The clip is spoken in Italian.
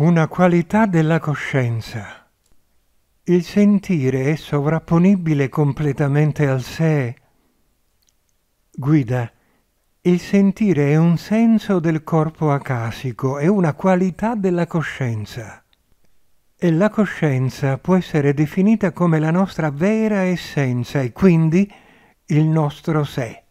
Una qualità della coscienza. Il sentire è sovrapponibile completamente al sé. Guida. Il sentire è un senso del corpo acasico, è una qualità della coscienza. E la coscienza può essere definita come la nostra vera essenza e quindi il nostro sé.